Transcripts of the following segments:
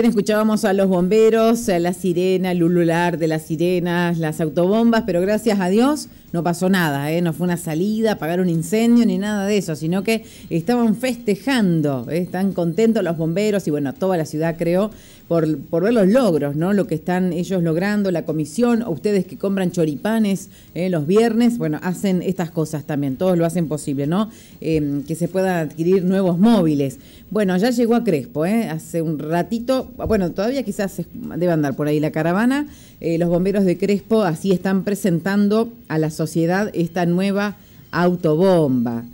escuchábamos a los bomberos, a la sirena, el ulular de las sirenas, las autobombas, pero gracias a Dios no pasó nada, ¿eh? no fue una salida, apagar un incendio ni nada de eso, sino que estaban festejando, ¿eh? están contentos los bomberos y bueno, toda la ciudad creo por, por, ver los logros, ¿no? Lo que están ellos logrando, la comisión, ustedes que compran choripanes ¿eh? los viernes, bueno, hacen estas cosas también, todos lo hacen posible, ¿no? Em, que se puedan adquirir nuevos móviles. Bueno, ya llegó a Crespo, hace un ratito bueno, todavía quizás debe andar por ahí la caravana, eh, los bomberos de Crespo así están presentando a la sociedad esta nueva autobomba.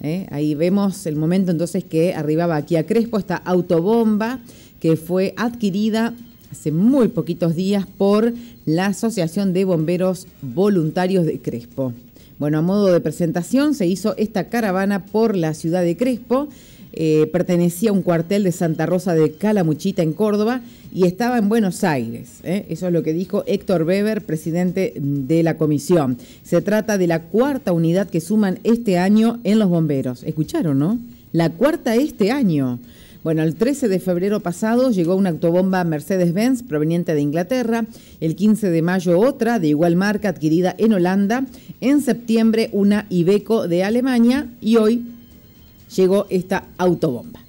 Eh, ahí vemos el momento entonces que arribaba aquí a Crespo esta autobomba que fue adquirida hace muy poquitos días por la Asociación de Bomberos Voluntarios de Crespo. Bueno, a modo de presentación se hizo esta caravana por la ciudad de Crespo eh, pertenecía a un cuartel de Santa Rosa de Calamuchita en Córdoba y estaba en Buenos Aires. ¿eh? Eso es lo que dijo Héctor Weber, presidente de la comisión. Se trata de la cuarta unidad que suman este año en los bomberos. ¿Escucharon, no? La cuarta este año. Bueno, el 13 de febrero pasado llegó una autobomba Mercedes-Benz proveniente de Inglaterra, el 15 de mayo otra de igual marca adquirida en Holanda, en septiembre una Ibeco de Alemania y hoy llegó esta autobomba.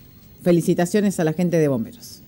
Felicitaciones a la gente de bomberos.